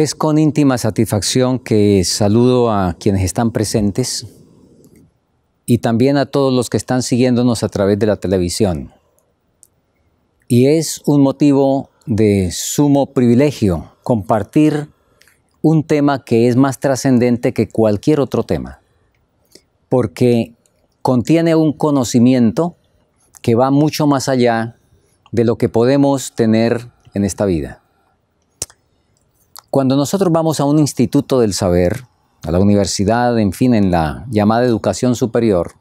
Es con íntima satisfacción que saludo a quienes están presentes y también a todos los que están siguiéndonos a través de la televisión. Y es un motivo de sumo privilegio compartir un tema que es más trascendente que cualquier otro tema, porque contiene un conocimiento que va mucho más allá de lo que podemos tener en esta vida. Cuando nosotros vamos a un instituto del saber, a la universidad, en fin, en la llamada educación superior,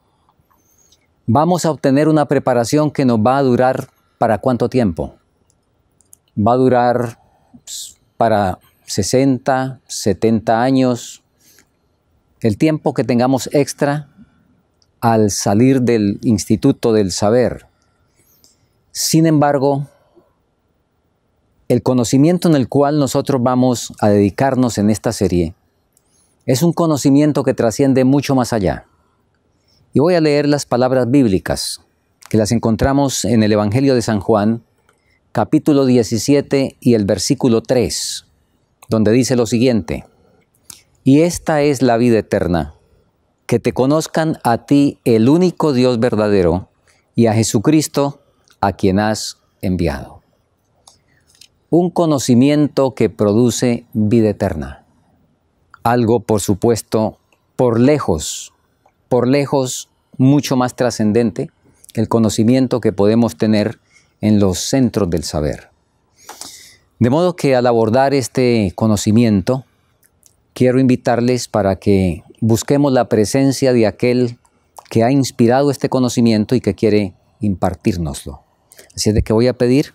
vamos a obtener una preparación que nos va a durar para cuánto tiempo? Va a durar pues, para 60, 70 años, el tiempo que tengamos extra al salir del instituto del saber. Sin embargo, el conocimiento en el cual nosotros vamos a dedicarnos en esta serie es un conocimiento que trasciende mucho más allá. Y voy a leer las palabras bíblicas que las encontramos en el Evangelio de San Juan, capítulo 17 y el versículo 3, donde dice lo siguiente, Y esta es la vida eterna, que te conozcan a ti el único Dios verdadero y a Jesucristo a quien has enviado un conocimiento que produce vida eterna. Algo, por supuesto, por lejos, por lejos mucho más trascendente que el conocimiento que podemos tener en los centros del saber. De modo que al abordar este conocimiento, quiero invitarles para que busquemos la presencia de aquel que ha inspirado este conocimiento y que quiere impartirnoslo. Así es de que voy a pedir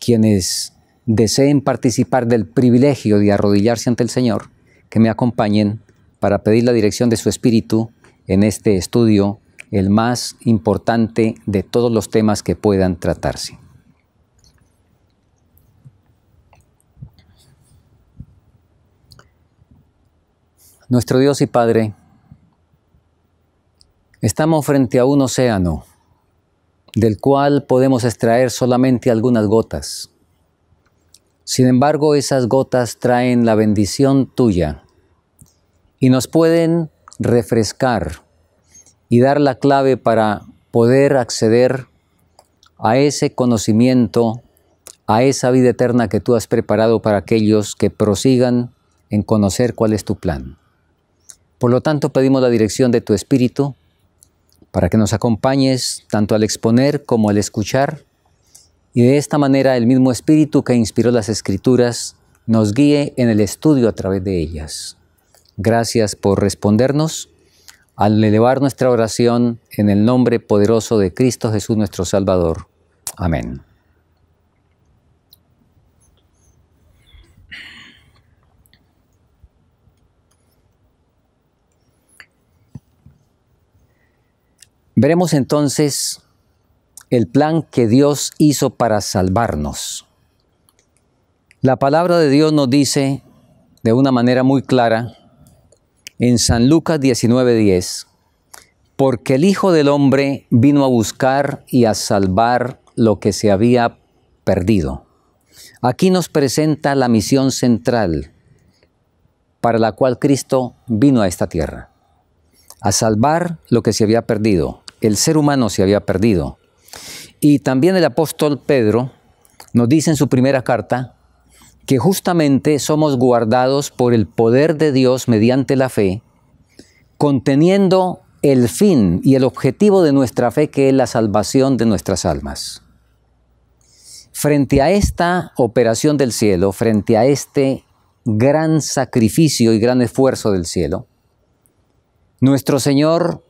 quienes deseen participar del privilegio de arrodillarse ante el Señor, que me acompañen para pedir la dirección de su espíritu en este estudio, el más importante de todos los temas que puedan tratarse. Nuestro Dios y Padre, estamos frente a un océano del cual podemos extraer solamente algunas gotas sin embargo, esas gotas traen la bendición tuya y nos pueden refrescar y dar la clave para poder acceder a ese conocimiento, a esa vida eterna que tú has preparado para aquellos que prosigan en conocer cuál es tu plan. Por lo tanto, pedimos la dirección de tu Espíritu para que nos acompañes tanto al exponer como al escuchar y de esta manera el mismo Espíritu que inspiró las Escrituras nos guíe en el estudio a través de ellas. Gracias por respondernos al elevar nuestra oración en el nombre poderoso de Cristo Jesús nuestro Salvador. Amén. Veremos entonces el plan que Dios hizo para salvarnos. La palabra de Dios nos dice de una manera muy clara en San Lucas 19:10, porque el Hijo del Hombre vino a buscar y a salvar lo que se había perdido. Aquí nos presenta la misión central para la cual Cristo vino a esta tierra, a salvar lo que se había perdido. El ser humano se había perdido, y también el apóstol Pedro nos dice en su primera carta que justamente somos guardados por el poder de Dios mediante la fe, conteniendo el fin y el objetivo de nuestra fe, que es la salvación de nuestras almas. Frente a esta operación del cielo, frente a este gran sacrificio y gran esfuerzo del cielo, nuestro Señor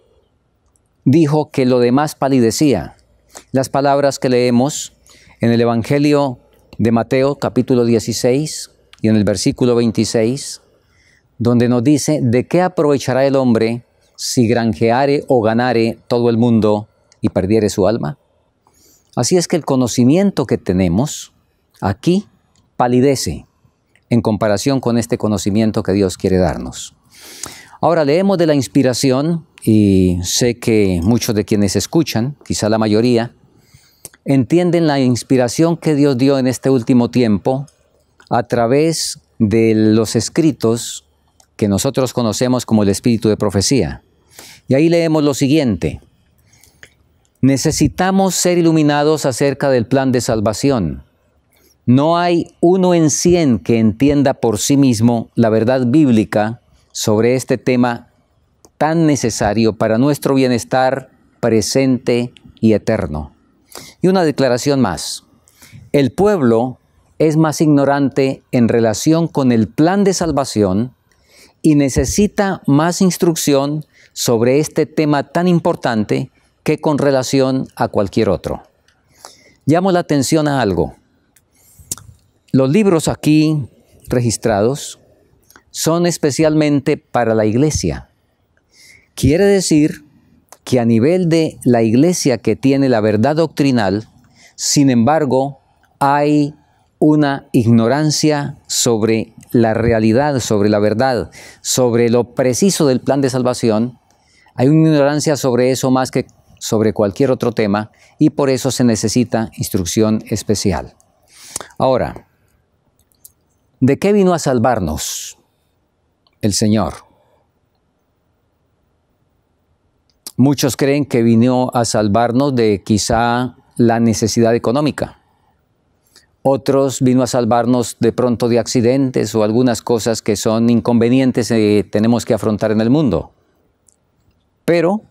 dijo que lo demás palidecía, las palabras que leemos en el Evangelio de Mateo capítulo 16 y en el versículo 26, donde nos dice, ¿de qué aprovechará el hombre si granjeare o ganare todo el mundo y perdiere su alma? Así es que el conocimiento que tenemos aquí palidece en comparación con este conocimiento que Dios quiere darnos. Ahora leemos de la inspiración y sé que muchos de quienes escuchan, quizá la mayoría, entienden la inspiración que Dios dio en este último tiempo a través de los escritos que nosotros conocemos como el espíritu de profecía. Y ahí leemos lo siguiente. Necesitamos ser iluminados acerca del plan de salvación. No hay uno en cien que entienda por sí mismo la verdad bíblica sobre este tema tan necesario para nuestro bienestar presente y eterno. Y una declaración más. El pueblo es más ignorante en relación con el plan de salvación y necesita más instrucción sobre este tema tan importante que con relación a cualquier otro. Llamo la atención a algo. Los libros aquí registrados son especialmente para la iglesia. Quiere decir que a nivel de la iglesia que tiene la verdad doctrinal, sin embargo, hay una ignorancia sobre la realidad, sobre la verdad, sobre lo preciso del plan de salvación. Hay una ignorancia sobre eso más que sobre cualquier otro tema y por eso se necesita instrucción especial. Ahora, ¿de qué vino a salvarnos el Señor? Muchos creen que vino a salvarnos de quizá la necesidad económica. Otros vino a salvarnos de pronto de accidentes o algunas cosas que son inconvenientes que eh, tenemos que afrontar en el mundo. Pero,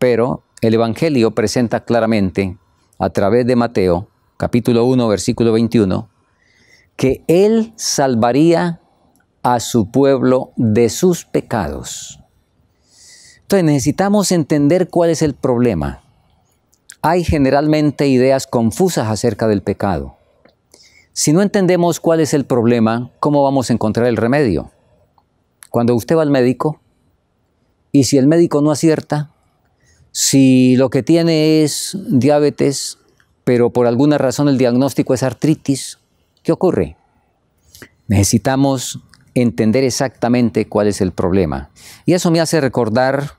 pero el Evangelio presenta claramente a través de Mateo, capítulo 1, versículo 21, que Él salvaría a su pueblo de sus pecados. Entonces necesitamos entender cuál es el problema. Hay generalmente ideas confusas acerca del pecado. Si no entendemos cuál es el problema, ¿cómo vamos a encontrar el remedio? Cuando usted va al médico y si el médico no acierta, si lo que tiene es diabetes, pero por alguna razón el diagnóstico es artritis, ¿qué ocurre? Necesitamos entender exactamente cuál es el problema. Y eso me hace recordar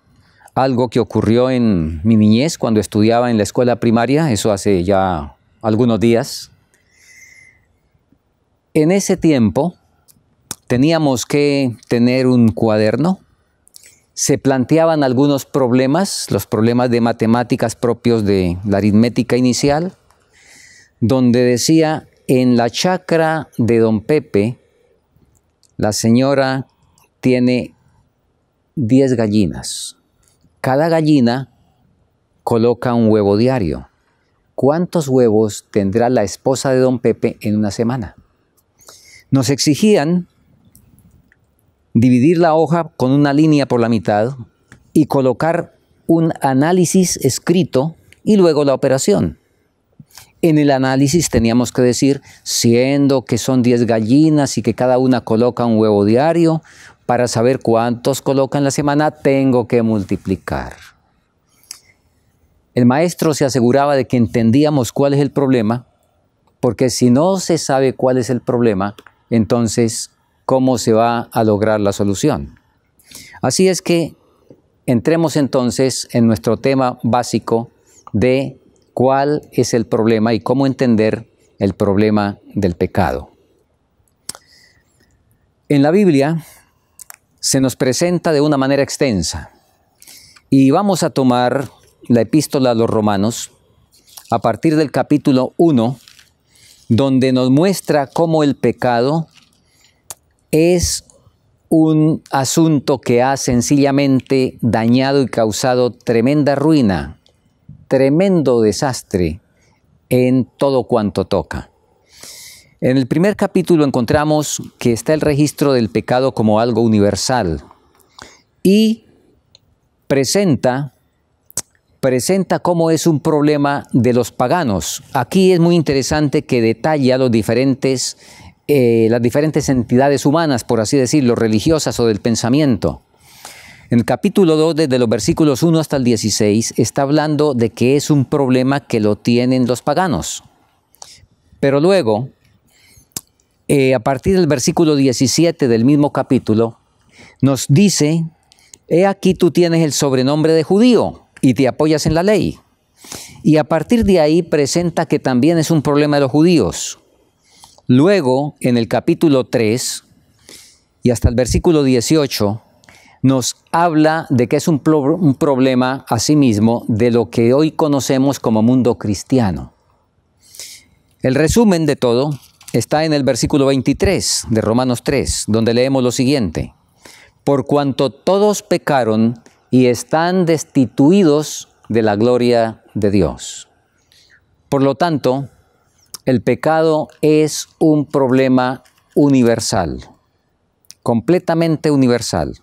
algo que ocurrió en mi niñez cuando estudiaba en la escuela primaria, eso hace ya algunos días. En ese tiempo teníamos que tener un cuaderno, se planteaban algunos problemas, los problemas de matemáticas propios de la aritmética inicial, donde decía, en la chacra de don Pepe, la señora tiene 10 gallinas. Cada gallina coloca un huevo diario. ¿Cuántos huevos tendrá la esposa de don Pepe en una semana? Nos exigían dividir la hoja con una línea por la mitad y colocar un análisis escrito y luego la operación en el análisis teníamos que decir, siendo que son 10 gallinas y que cada una coloca un huevo diario, para saber cuántos colocan la semana tengo que multiplicar. El maestro se aseguraba de que entendíamos cuál es el problema, porque si no se sabe cuál es el problema, entonces, ¿cómo se va a lograr la solución? Así es que entremos entonces en nuestro tema básico de cuál es el problema y cómo entender el problema del pecado. En la Biblia se nos presenta de una manera extensa y vamos a tomar la epístola a los romanos a partir del capítulo 1, donde nos muestra cómo el pecado es un asunto que ha sencillamente dañado y causado tremenda ruina tremendo desastre en todo cuanto toca. En el primer capítulo encontramos que está el registro del pecado como algo universal y presenta presenta cómo es un problema de los paganos. Aquí es muy interesante que detalla eh, las diferentes entidades humanas, por así decirlo, religiosas o del pensamiento. En el capítulo 2, desde los versículos 1 hasta el 16, está hablando de que es un problema que lo tienen los paganos. Pero luego, eh, a partir del versículo 17 del mismo capítulo, nos dice, he aquí tú tienes el sobrenombre de judío y te apoyas en la ley. Y a partir de ahí presenta que también es un problema de los judíos. Luego, en el capítulo 3 y hasta el versículo 18, nos habla de que es un, problema a problema mismo de lo que hoy conocemos como mundo cristiano. El resumen de todo está en el versículo 23 de Romanos 3, donde leemos lo siguiente. Por cuanto todos pecaron y están destituidos de la gloria de Dios. Por lo tanto, el pecado es un problema universal, completamente universal.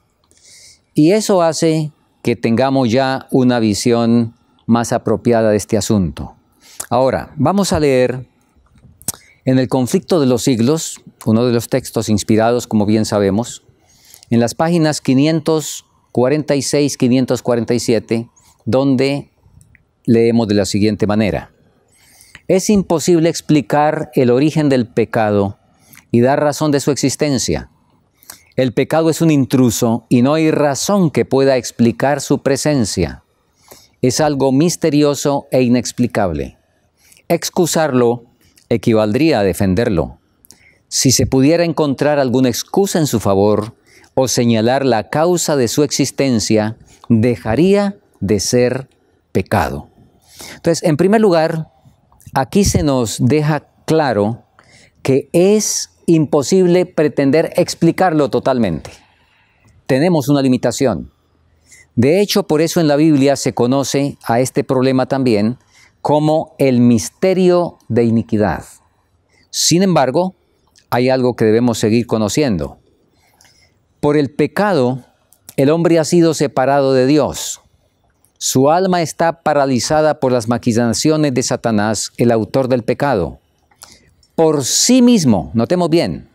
Y eso hace que tengamos ya una visión más apropiada de este asunto. Ahora, vamos a leer en el conflicto de los siglos, uno de los textos inspirados, como bien sabemos, en las páginas 546, 547, donde leemos de la siguiente manera. Es imposible explicar el origen del pecado y dar razón de su existencia el pecado es un intruso y no hay razón que pueda explicar su presencia. Es algo misterioso e inexplicable. Excusarlo equivaldría a defenderlo. Si se pudiera encontrar alguna excusa en su favor o señalar la causa de su existencia, dejaría de ser pecado. Entonces, en primer lugar, aquí se nos deja claro que es imposible pretender explicarlo totalmente. Tenemos una limitación. De hecho, por eso en la Biblia se conoce a este problema también como el misterio de iniquidad. Sin embargo, hay algo que debemos seguir conociendo. Por el pecado, el hombre ha sido separado de Dios. Su alma está paralizada por las maquinaciones de Satanás, el autor del pecado por sí mismo, notemos bien,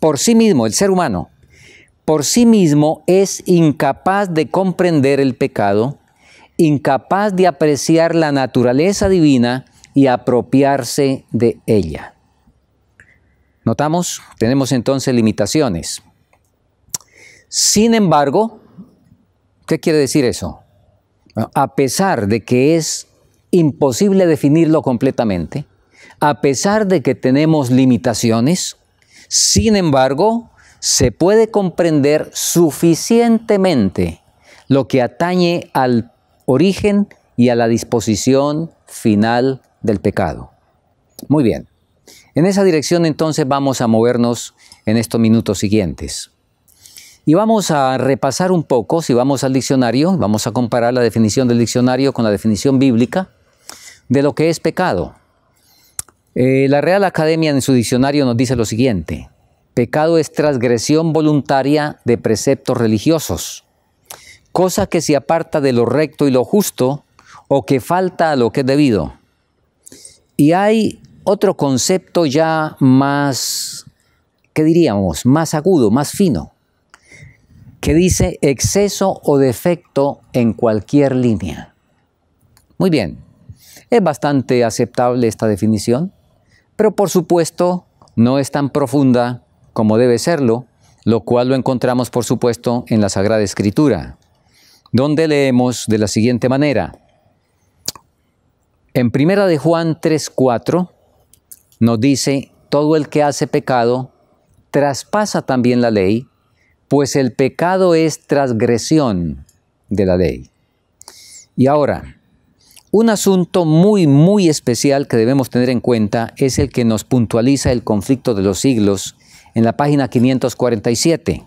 por sí mismo, el ser humano, por sí mismo es incapaz de comprender el pecado, incapaz de apreciar la naturaleza divina y apropiarse de ella. Notamos, tenemos entonces limitaciones. Sin embargo, ¿qué quiere decir eso? a pesar de que es imposible definirlo completamente, a pesar de que tenemos limitaciones, sin embargo, se puede comprender suficientemente lo que atañe al origen y a la disposición final del pecado. Muy bien, en esa dirección entonces vamos a movernos en estos minutos siguientes. Y vamos a repasar un poco, si vamos al diccionario, vamos a comparar la definición del diccionario con la definición bíblica de lo que es pecado. Eh, la Real Academia en su diccionario nos dice lo siguiente. Pecado es transgresión voluntaria de preceptos religiosos, cosa que se aparta de lo recto y lo justo o que falta a lo que es debido. Y hay otro concepto ya más, ¿qué diríamos? Más agudo, más fino, que dice exceso o defecto en cualquier línea. Muy bien, es bastante aceptable esta definición pero por supuesto no es tan profunda como debe serlo, lo cual lo encontramos por supuesto en la Sagrada Escritura, donde leemos de la siguiente manera. En primera de Juan 3:4 nos dice, todo el que hace pecado traspasa también la ley, pues el pecado es transgresión de la ley. Y ahora, un asunto muy, muy especial que debemos tener en cuenta es el que nos puntualiza el conflicto de los siglos en la página 547.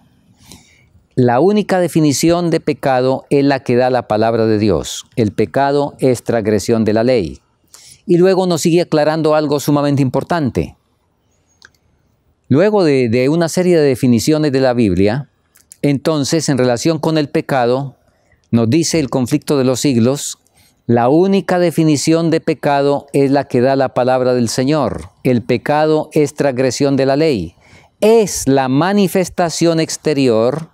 La única definición de pecado es la que da la palabra de Dios. El pecado es transgresión de la ley. Y luego nos sigue aclarando algo sumamente importante. Luego de, de, una serie de definiciones de la Biblia, entonces en relación con el pecado, nos dice el conflicto de los siglos la única definición de pecado es la que da la palabra del Señor. El pecado es transgresión de la ley. Es la manifestación exterior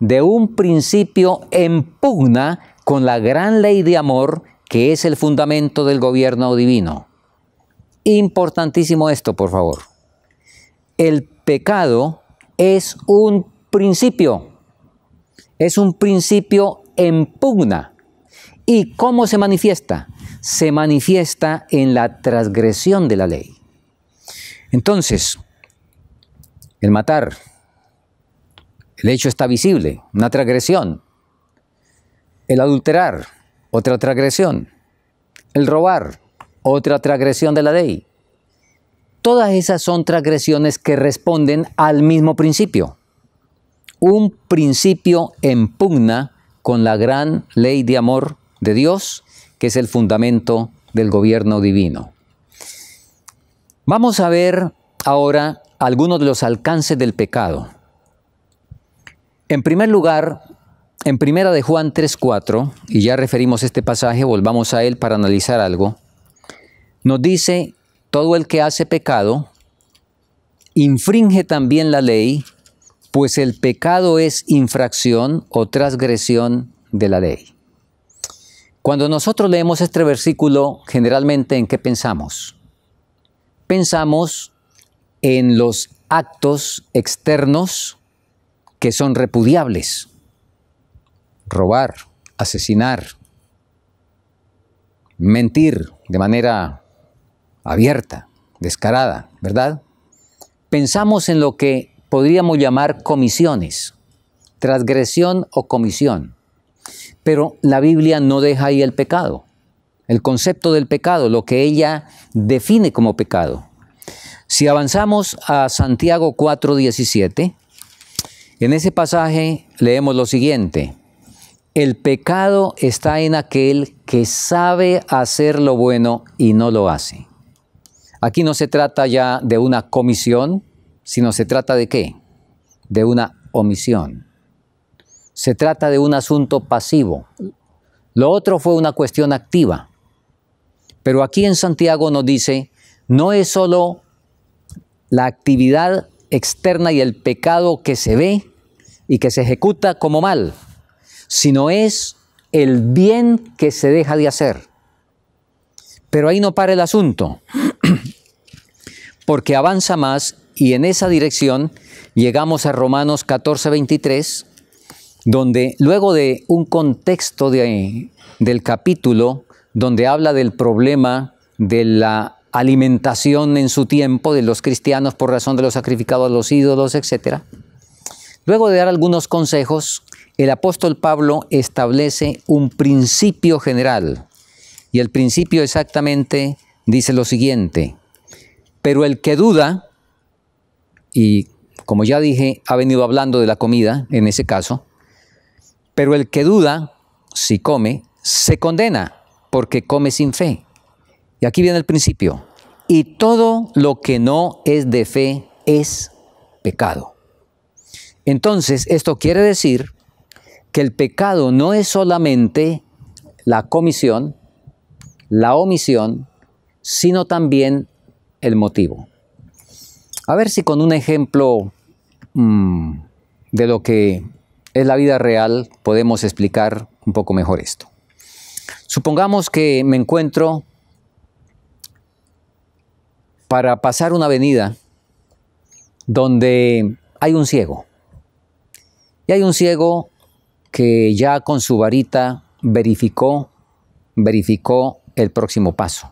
de un principio en pugna con la gran ley de amor que es el fundamento del gobierno divino. Importantísimo esto, por favor. El pecado es un principio, es un principio en pugna ¿Y cómo se manifiesta? Se manifiesta en la transgresión de la ley. Entonces, el matar, el hecho está visible, una transgresión. El adulterar, otra transgresión. El robar, otra transgresión de la ley. Todas esas son transgresiones que responden al mismo principio. Un principio en pugna con la gran ley de amor de Dios, que es el fundamento del gobierno divino. Vamos a ver ahora algunos de los alcances del pecado. En primer lugar, en primera de Juan 3:4, y ya referimos este pasaje, volvamos a él para analizar algo. Nos dice, todo el que hace pecado infringe también la ley, pues el pecado es infracción o transgresión de la ley. Cuando nosotros leemos este versículo, generalmente en qué pensamos? Pensamos en los actos externos que son repudiables. Robar, asesinar, mentir de manera abierta, descarada, ¿verdad? Pensamos en lo que podríamos llamar comisiones, transgresión o comisión. Pero la Biblia no deja ahí el pecado, el concepto del pecado, lo que ella define como pecado. Si avanzamos a Santiago 4:17, en ese pasaje leemos lo siguiente. El pecado está en aquel que sabe hacer lo bueno y no lo hace. Aquí no se trata ya de una comisión, sino se trata de qué? De una omisión se trata de un asunto pasivo. Lo otro fue una cuestión activa. Pero aquí en Santiago nos dice, no es solo la actividad externa y el pecado que se ve y que se ejecuta como mal, sino es el bien que se deja de hacer. Pero ahí no para el asunto, porque avanza más y en esa dirección llegamos a Romanos 14, 23, donde luego de un contexto del capítulo, donde habla del problema de la alimentación en su tiempo de los cristianos por razón de los sacrificados a los ídolos, etc. Luego de dar algunos consejos, el apóstol Pablo establece un principio general. Y el principio exactamente dice lo siguiente, pero el que duda, y como ya dije, ha venido hablando de la comida en ese caso, pero el que duda, si come, se condena, porque come sin fe. Y aquí viene el principio. Y todo lo que no es de fe es pecado. Entonces, esto quiere decir que el pecado no es solamente la comisión, la omisión, sino también el motivo. A ver si con un ejemplo mm, de lo que en la vida real, podemos explicar un poco mejor esto. Supongamos que me encuentro para pasar una avenida donde hay un ciego. Y hay un ciego que ya con su varita verificó, verificó el próximo paso.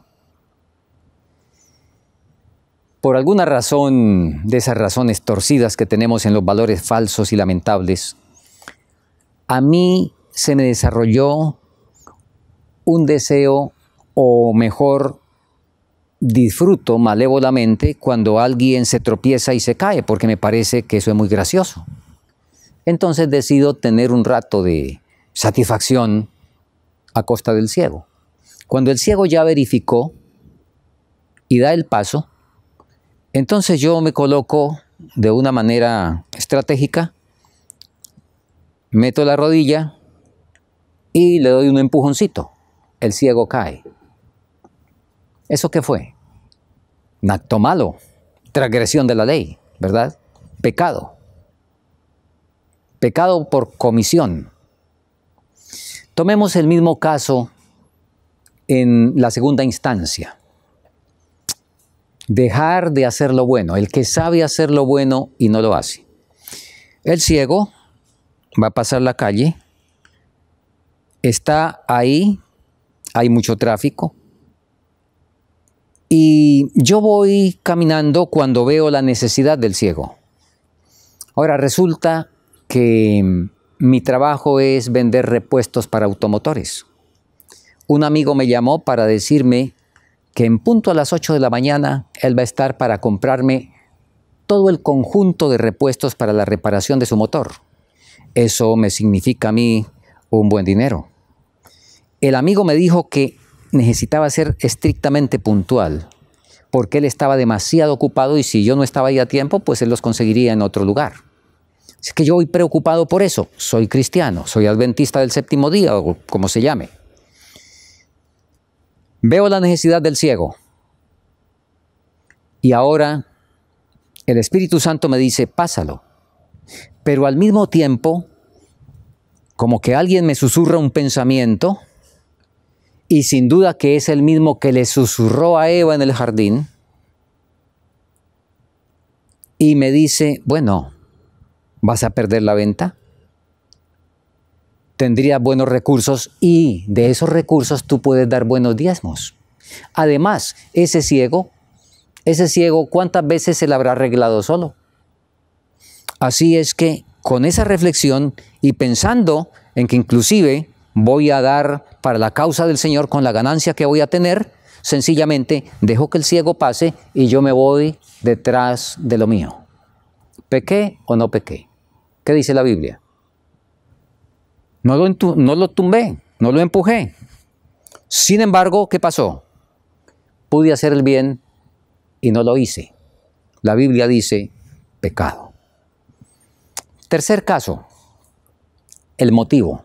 Por alguna razón, de esas razones torcidas que tenemos en los valores falsos y lamentables, a mí se me desarrolló un deseo, o mejor, disfruto malévolamente cuando alguien se tropieza y se cae, porque me parece que eso es muy gracioso. Entonces decido tener un rato de satisfacción a costa del ciego. Cuando el ciego ya verificó y da el paso, entonces yo me coloco de una manera estratégica meto la rodilla y le doy un empujoncito. El ciego cae. ¿Eso qué fue? Un acto malo, transgresión de la ley, ¿verdad? Pecado. Pecado por comisión. Tomemos el mismo caso en la segunda instancia. Dejar de hacer lo bueno, el que sabe hacer lo bueno y no lo hace. El ciego va a pasar la calle, está ahí, hay mucho tráfico, y yo voy caminando cuando veo la necesidad del ciego. Ahora resulta que mi trabajo es vender repuestos para automotores. Un amigo me llamó para decirme que en punto a las 8 de la mañana él va a estar para comprarme todo el conjunto de repuestos para la reparación de su motor eso me significa a mí un buen dinero. El amigo me dijo que necesitaba ser estrictamente puntual, porque él estaba demasiado ocupado y si yo no estaba ahí a tiempo, pues él los conseguiría en otro lugar. Es que yo voy preocupado por eso. Soy cristiano, soy adventista del séptimo día o como se llame. Veo la necesidad del ciego. Y ahora el Espíritu Santo me dice, pásalo pero al mismo tiempo, como que alguien me susurra un pensamiento, y sin duda que es el mismo que le susurró a Eva en el jardín, y me dice, bueno, vas a perder la venta, tendrías buenos recursos y de esos recursos tú puedes dar buenos diezmos. Además, ese ciego, ese ciego, ¿cuántas veces se le habrá arreglado solo? Así es que con esa reflexión y pensando en que inclusive voy a dar para la causa del Señor con la ganancia que voy a tener, sencillamente dejo que el ciego pase y yo me voy detrás de lo mío. ¿Pequé o no pequé? ¿Qué dice la Biblia? No lo, no lo tumbé, no lo empujé. Sin embargo, ¿qué pasó? Pude hacer el bien y no lo hice. La Biblia dice pecado. Tercer caso, el motivo.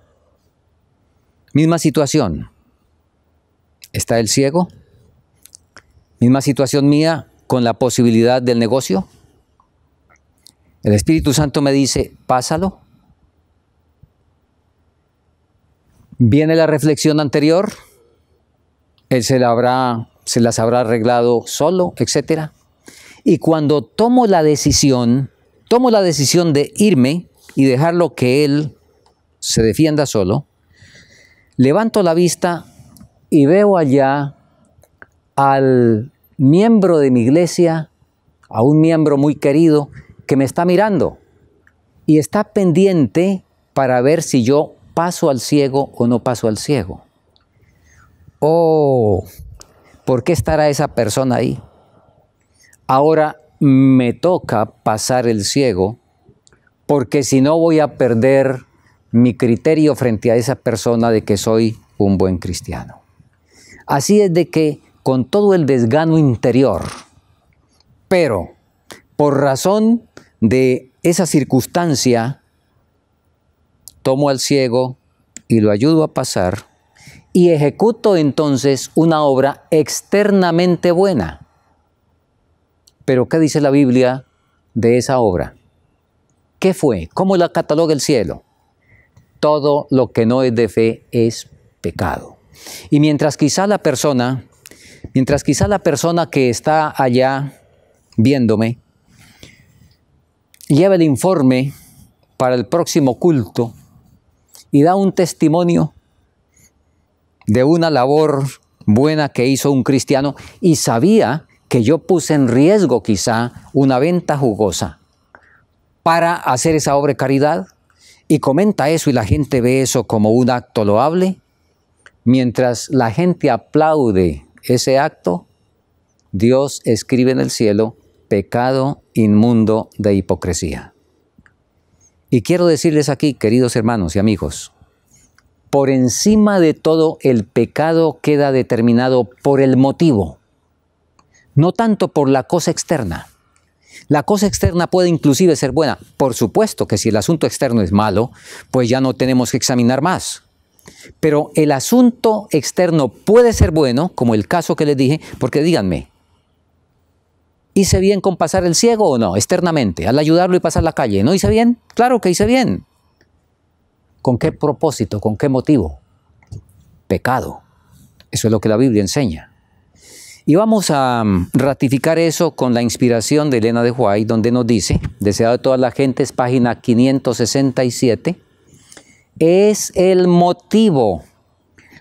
Misma situación. Está el ciego. Misma situación mía con la posibilidad del negocio. El Espíritu Santo me dice, pásalo. Viene la reflexión anterior. Él se, habrá, se las habrá arreglado solo, etc. Y cuando tomo la decisión, tomo la decisión de irme y dejarlo que él se defienda solo, levanto la vista y veo allá al miembro de mi iglesia, a un miembro muy querido que me está mirando y está pendiente para ver si yo paso al ciego o no paso al ciego. Oh, ¿por qué estará esa persona ahí? Ahora me toca pasar el ciego, porque si no voy a perder mi criterio frente a esa persona de que soy un buen cristiano. Así es de que con todo el desgano interior, pero por razón de esa circunstancia, tomo al ciego y lo ayudo a pasar y ejecuto entonces una obra externamente buena pero ¿qué dice la Biblia de esa obra? ¿Qué fue? ¿Cómo la cataloga el cielo? Todo lo que no es de fe es pecado. Y mientras quizá la persona, mientras quizá la persona que está allá viéndome, lleva el informe para el próximo culto y da un testimonio de una labor buena que hizo un cristiano y sabía que yo puse en riesgo quizá una venta jugosa para hacer esa obra de caridad y comenta eso y la gente ve eso como un acto loable, mientras la gente aplaude ese acto, Dios escribe en el cielo pecado inmundo de hipocresía. Y quiero decirles aquí, queridos hermanos y amigos, por encima de todo el pecado queda determinado por el motivo no tanto por la cosa externa. La cosa externa puede inclusive ser buena. Por supuesto que si el asunto externo es malo, pues ya no tenemos que examinar más. Pero el asunto externo puede ser bueno, como el caso que les dije, porque díganme, ¿hice bien con pasar el ciego o no? Externamente, al ayudarlo y pasar la calle, ¿no hice bien? Claro que hice bien. ¿Con qué propósito? ¿Con qué motivo? Pecado. Eso es lo que la Biblia enseña. Y vamos a mm, ratificar eso con la inspiración de Elena de Huay, donde nos dice, deseado de todas las gentes, página 567, es el motivo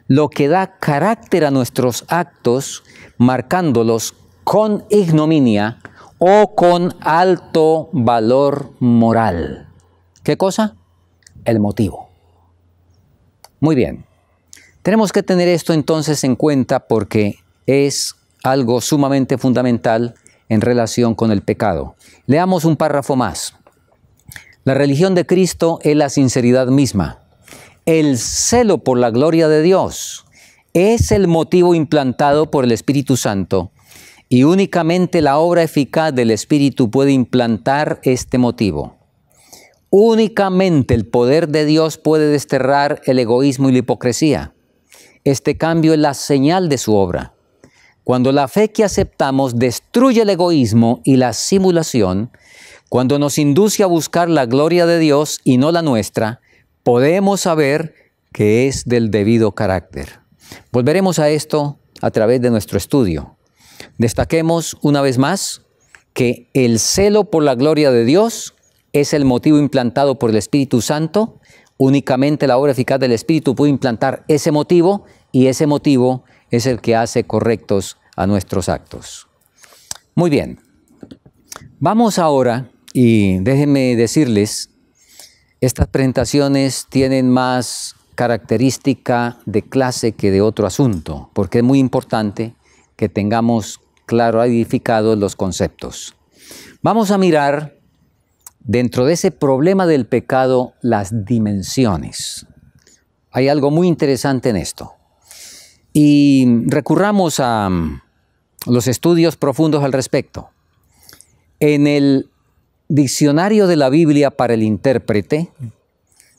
lo que da carácter a nuestros actos, marcándolos con ignominia o con alto valor moral. ¿Qué cosa? El motivo. Muy bien. Tenemos que tener esto entonces en cuenta porque es algo sumamente fundamental en relación con el pecado. Leamos un párrafo más. La religión de Cristo es la sinceridad misma. El celo por la gloria de Dios es el motivo implantado por el Espíritu Santo y únicamente la obra eficaz del Espíritu puede implantar este motivo. Únicamente el poder de Dios puede desterrar el egoísmo y la hipocresía. Este cambio es la señal de su obra. Cuando la fe que aceptamos destruye el egoísmo y la simulación, cuando nos induce a buscar la gloria de Dios y no la nuestra, podemos saber que es del debido carácter. Volveremos a esto a través de nuestro estudio. Destaquemos una vez más que el celo por la gloria de Dios es el motivo implantado por el Espíritu Santo. Únicamente la obra eficaz del Espíritu puede implantar ese motivo y ese motivo es el que hace correctos a nuestros actos. Muy bien, vamos ahora y déjenme decirles, estas presentaciones tienen más característica de clase que de otro asunto, porque es muy importante que tengamos claro edificados los conceptos. Vamos a mirar dentro de ese problema del pecado las dimensiones. Hay algo muy interesante en esto. Y recurramos a los estudios profundos al respecto. En el diccionario de la Biblia para el intérprete,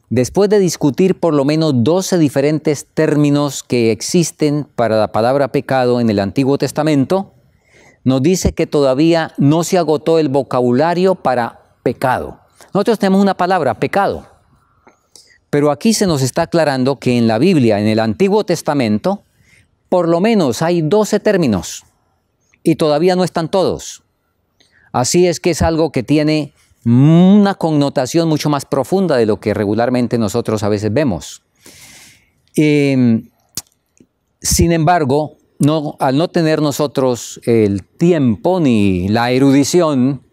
después de discutir por lo menos 12 diferentes términos que existen para la palabra pecado en el Antiguo Testamento, nos dice que todavía no se agotó el vocabulario para pecado. Nosotros tenemos una palabra, pecado. Pero aquí se nos está aclarando que en la Biblia, en el Antiguo Testamento, por lo menos hay 12 términos y todavía no están todos. Así es que es algo que tiene una connotación mucho más profunda de lo que regularmente nosotros a veces vemos. Em, sin embargo, al no tener nosotros el tiempo ni la erudición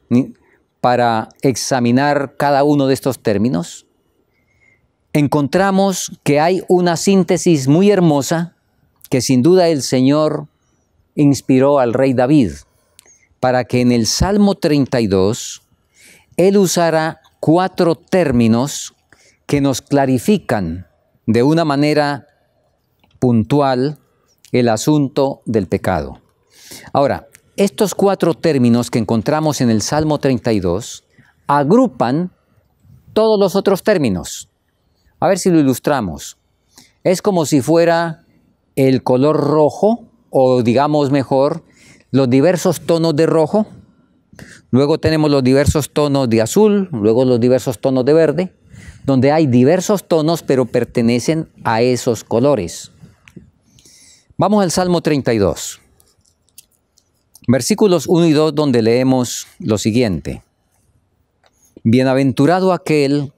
para examinar cada uno de estos términos, encontramos que hay una síntesis muy hermosa que sin duda el Señor inspiró al rey David para que en el Salmo 32 él usara cuatro términos que nos clarifican de una manera puntual el asunto del pecado. Ahora, estos cuatro términos que encontramos en el Salmo 32 agrupan todos los otros términos. A ver si lo ilustramos. Es como si fuera el color rojo o digamos mejor, los diversos tonos de rojo, luego tenemos los diversos tonos de azul, luego los diversos tonos de verde, donde hay diversos tonos pero pertenecen a esos colores. Vamos al Salmo 32, versículos 1 y 2 donde leemos lo siguiente. Bienaventurado aquel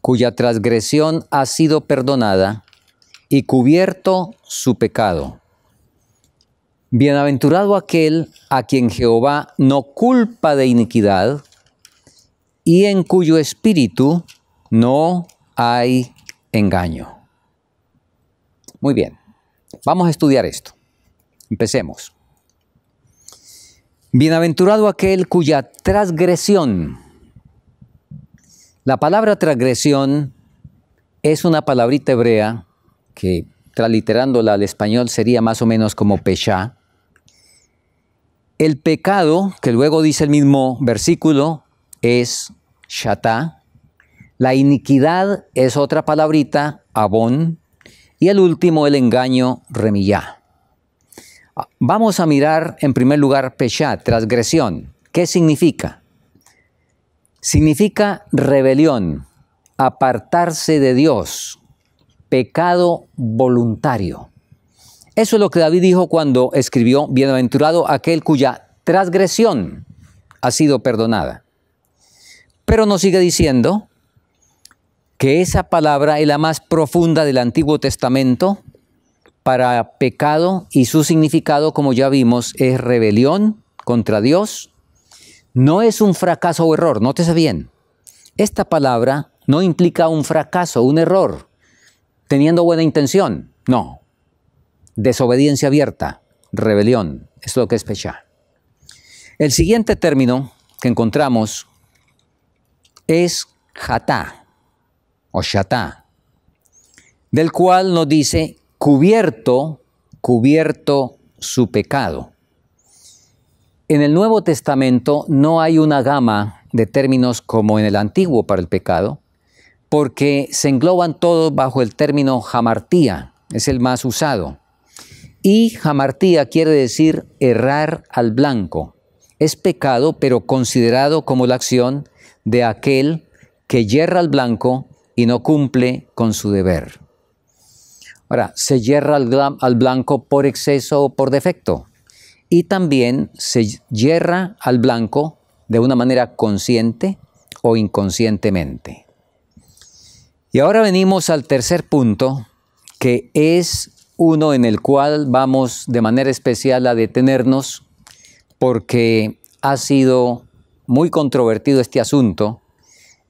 cuya transgresión ha sido perdonada y cubierto su pecado. Bienaventurado aquel a quien Jehová no culpa de iniquidad y en cuyo espíritu no hay engaño. Muy bien, vamos a estudiar esto. Empecemos. Bienaventurado aquel cuya transgresión. La palabra transgresión es una palabrita hebrea que transliterándola al español sería más o menos como pesha. El pecado, que luego dice el mismo versículo, es shatá. La iniquidad es otra palabrita, abón. Y el último, el engaño, remillá. Vamos a mirar en primer lugar peshá, transgresión. ¿Qué significa? Significa rebelión, apartarse de Dios, pecado voluntario. Eso es lo que David dijo cuando escribió, Bienaventurado aquel cuya transgresión ha sido perdonada. Pero nos sigue diciendo que esa palabra es la más profunda del Antiguo Testamento para pecado y su significado, como ya vimos, es rebelión contra Dios. No es un fracaso o error, nótese bien. Esta palabra no implica un fracaso, un error, teniendo buena intención. No, desobediencia abierta, rebelión, es lo que es Pesha. El siguiente término que encontramos es jatá o shatá, del cual nos dice cubierto, cubierto su pecado. En el Nuevo Testamento no hay una gama de términos como en el Antiguo para el pecado, porque se engloban todos bajo el término jamartía, es el más usado. Y jamartía quiere decir errar al blanco. Es pecado, pero considerado como la acción de aquel que yerra al blanco y no cumple con su deber. Ahora, se yerra al, al blanco por exceso o por defecto. Y también se yerra al blanco de una manera consciente o inconscientemente. Y ahora venimos al tercer punto, que es uno en el cual vamos de manera especial a detenernos porque ha sido muy controvertido este asunto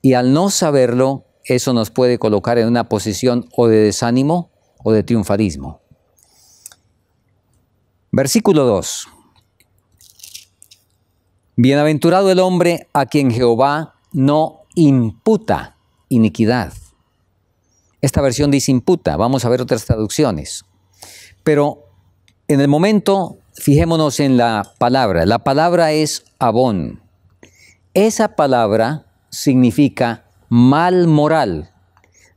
y al no saberlo eso nos puede colocar en una posición o de desánimo o de triunfalismo. Versículo 2. Bienaventurado el hombre a quien Jehová no imputa iniquidad. Esta versión dice imputa, vamos a ver otras traducciones. Pero en el momento, fijémonos en la palabra. La palabra es abón. Esa palabra significa mal moral,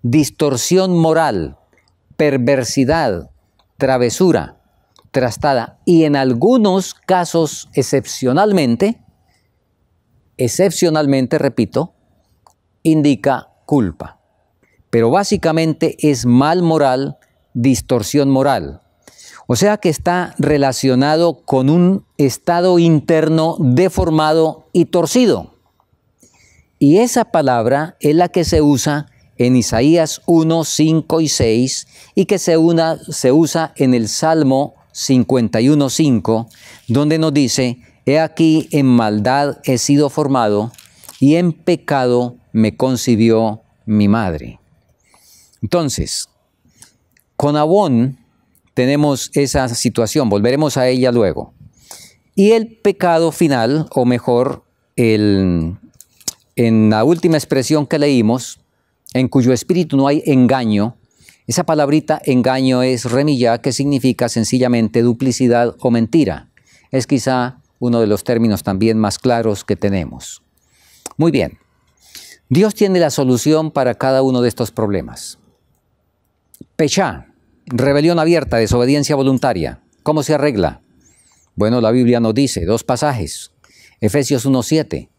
distorsión moral, perversidad, travesura, trastada. Y en algunos casos, excepcionalmente, excepcionalmente, repito, indica culpa. Pero básicamente es mal moral, distorsión moral. O sea que está relacionado con un estado interno deformado y torcido. Y esa palabra es la que se usa en Isaías 1, 5 y 6 y que se, una, se usa en el Salmo 51, 5, donde nos dice, He aquí en maldad he sido formado y en pecado me concibió mi madre. Entonces, con Abón tenemos esa situación, volveremos a ella luego. Y el pecado final, o mejor, en la última expresión que leímos, en cuyo espíritu no hay engaño, esa palabrita engaño es remilla, que significa sencillamente duplicidad o mentira. Es quizá uno de los términos también más claros que tenemos. Muy bien, Dios tiene la solución para cada uno de estos problemas. Pechá Rebelión abierta, desobediencia voluntaria. ¿Cómo se arregla? Bueno, la Biblia nos dice dos pasajes. Efesios 1.7.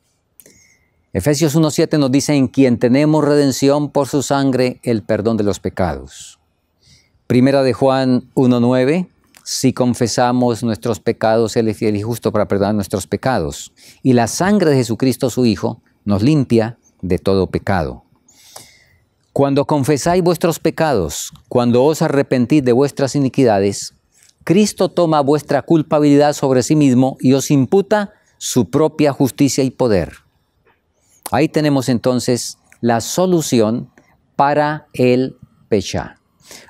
Efesios 1.7 nos dice en quien tenemos redención por su sangre, el perdón de los pecados. Primera de Juan 1.9. Si confesamos nuestros pecados, Él es fiel y justo para perdonar nuestros pecados. Y la sangre de Jesucristo, su Hijo, nos limpia de todo pecado. Cuando confesáis vuestros pecados, cuando os arrepentís de vuestras iniquidades, Cristo toma vuestra culpabilidad sobre sí mismo y os imputa su propia justicia y poder. Ahí tenemos entonces la solución para el pecha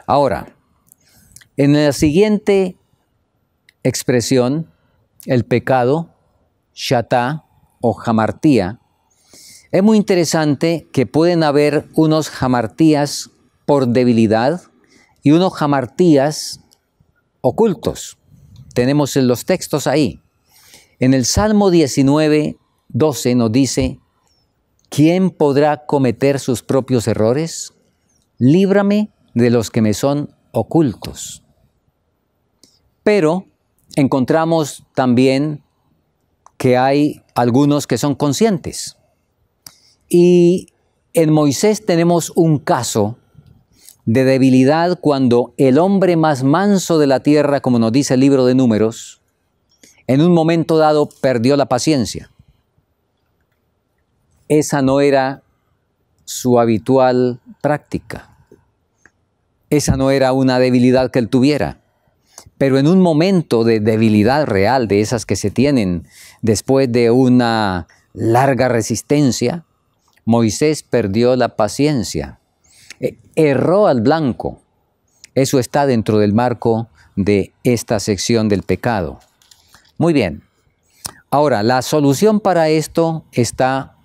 Ahora, en la siguiente expresión, el pecado, shatá o jamartía, es muy interesante que pueden haber unos jamartías por debilidad y unos jamartías ocultos. Tenemos en los textos ahí. En el Salmo 19, 12 nos dice, ¿quién podrá cometer sus propios errores? Líbrame de los que me son ocultos. Pero encontramos también que hay algunos que son conscientes. Y en Moisés tenemos un caso de debilidad cuando el hombre más manso de la tierra, como nos dice el libro de números, en un momento dado perdió la paciencia. Esa no era su habitual práctica. Esa no era una debilidad que él tuviera. Pero en un momento de debilidad real, de esas que se tienen después de una larga resistencia, Moisés perdió la paciencia, eh, erró al blanco. Eso está dentro del marco de esta sección del pecado. Muy bien. Ahora, la solución para esto está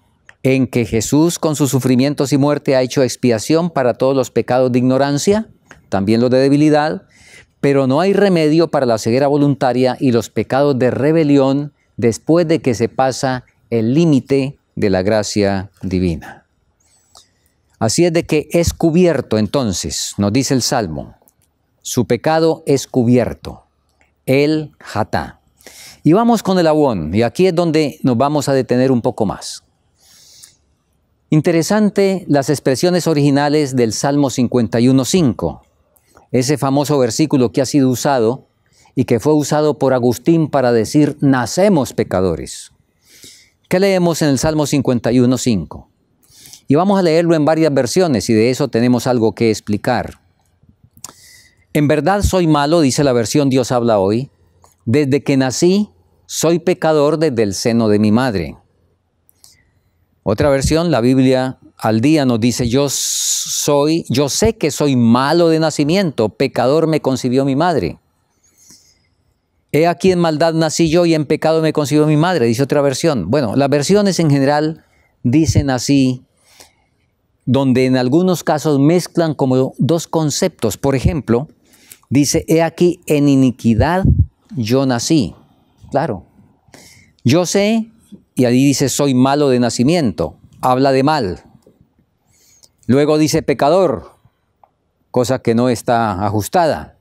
en que Jesús con sus sufrimientos y muerte ha hecho expiación para todos los pecados de ignorancia, también los de debilidad, pero no hay remedio para la ceguera voluntaria y los pecados de rebelión después de que se pasa el límite de la gracia divina. Así es de que es cubierto entonces, nos dice el Salmo, su pecado es cubierto, el jatá. Y vamos con el abón, y aquí es donde nos vamos a detener un poco más. Interesante las expresiones originales del Salmo 51.5, ese famoso versículo que ha sido usado y que fue usado por Agustín para decir, nacemos pecadores. ¿Qué leemos en el Salmo 51.5? Y vamos a leerlo en varias versiones y de eso tenemos algo que explicar. En verdad soy malo, dice la versión Dios habla hoy. Desde que nací, soy pecador desde el seno de mi madre. Otra versión, la Biblia al día nos dice, yo soy, yo sé que soy malo de nacimiento, pecador me concibió mi madre. He aquí en maldad nací yo y en pecado me consiguió mi madre, dice otra versión. Bueno, las versiones en general dicen así, donde en algunos casos mezclan como dos conceptos. Por ejemplo, dice, he aquí en iniquidad yo nací. Claro. Yo sé, y allí dice, soy malo de nacimiento. Habla de mal. Luego dice pecador, cosa que no está ajustada.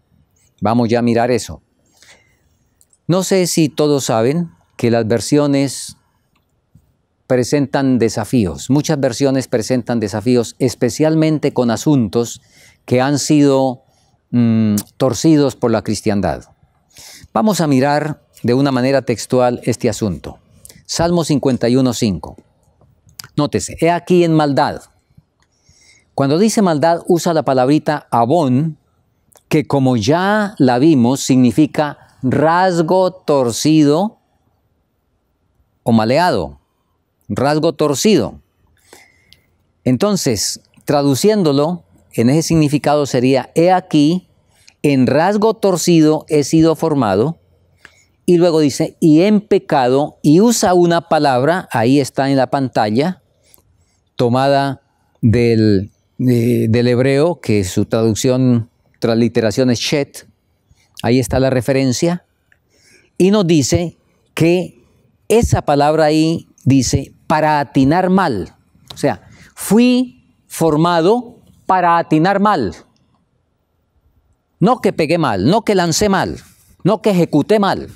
Vamos ya a mirar eso. No sé si todos saben que las versiones presentan desafíos, muchas versiones presentan desafíos, especialmente con asuntos que han sido mm, torcidos por la cristiandad. Vamos a mirar de una manera textual este asunto. Salmo 51.5. Nótese, he aquí en maldad. Cuando dice maldad usa la palabrita abón, que como ya la vimos significa rasgo torcido o maleado, rasgo torcido. Entonces, traduciéndolo, en ese significado sería, he aquí, en rasgo torcido he sido formado, y luego dice, y en pecado, y usa una palabra, ahí está en la pantalla, tomada del, eh, del hebreo, que su traducción, transliteración es shet, Ahí está la referencia. Y nos dice que esa palabra ahí dice para atinar mal. O sea, fui formado para atinar mal. No que pegué mal, no que lancé mal, no que ejecuté mal,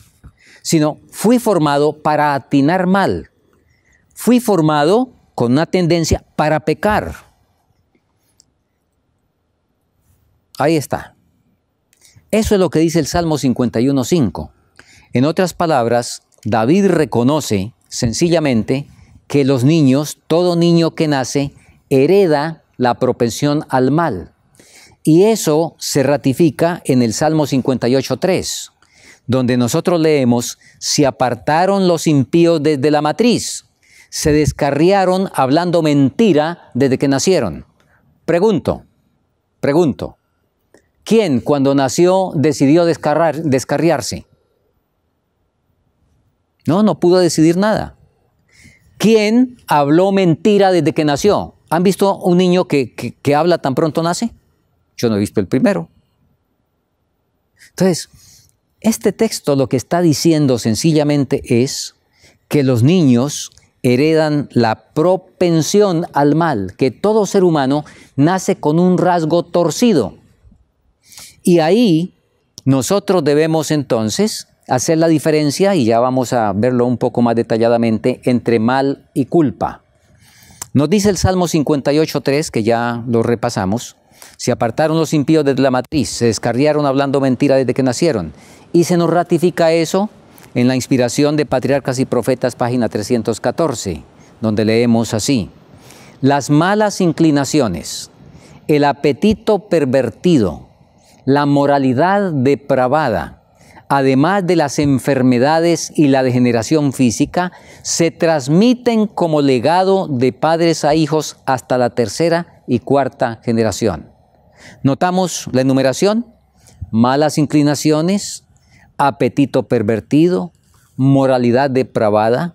sino fui formado para atinar mal. Fui formado con una tendencia para pecar. Ahí está. Eso es lo que dice el Salmo 51.5. En otras palabras, David reconoce sencillamente que los niños, todo niño que nace, hereda la propensión al mal. Y eso se ratifica en el Salmo 58.3, donde nosotros leemos, se apartaron los impíos desde la matriz, se descarriaron hablando mentira desde que nacieron. Pregunto, pregunto, ¿Quién cuando nació decidió descarriarse? No, no pudo decidir nada. ¿Quién habló mentira desde que nació? ¿Han visto un niño que, que habla tan pronto nace? Yo no he visto el primero. Entonces, este texto lo que está diciendo sencillamente es que los niños heredan la propensión al mal, que todo ser humano nace con un rasgo torcido. Y ahí nosotros debemos entonces hacer la diferencia, y ya vamos a verlo un poco más detalladamente, entre mal y culpa. Nos dice el Salmo 58.3, que ya lo repasamos, se apartaron los impíos desde la matriz, se descarriaron hablando mentira desde que nacieron. Y se nos ratifica eso en la inspiración de Patriarcas y Profetas, página 314, donde leemos así. Las malas inclinaciones, el apetito pervertido, la moralidad depravada, además de las enfermedades y la degeneración física, se transmiten como legado de padres a hijos hasta la tercera y cuarta generación. Notamos la enumeración, malas inclinaciones, apetito pervertido, moralidad depravada,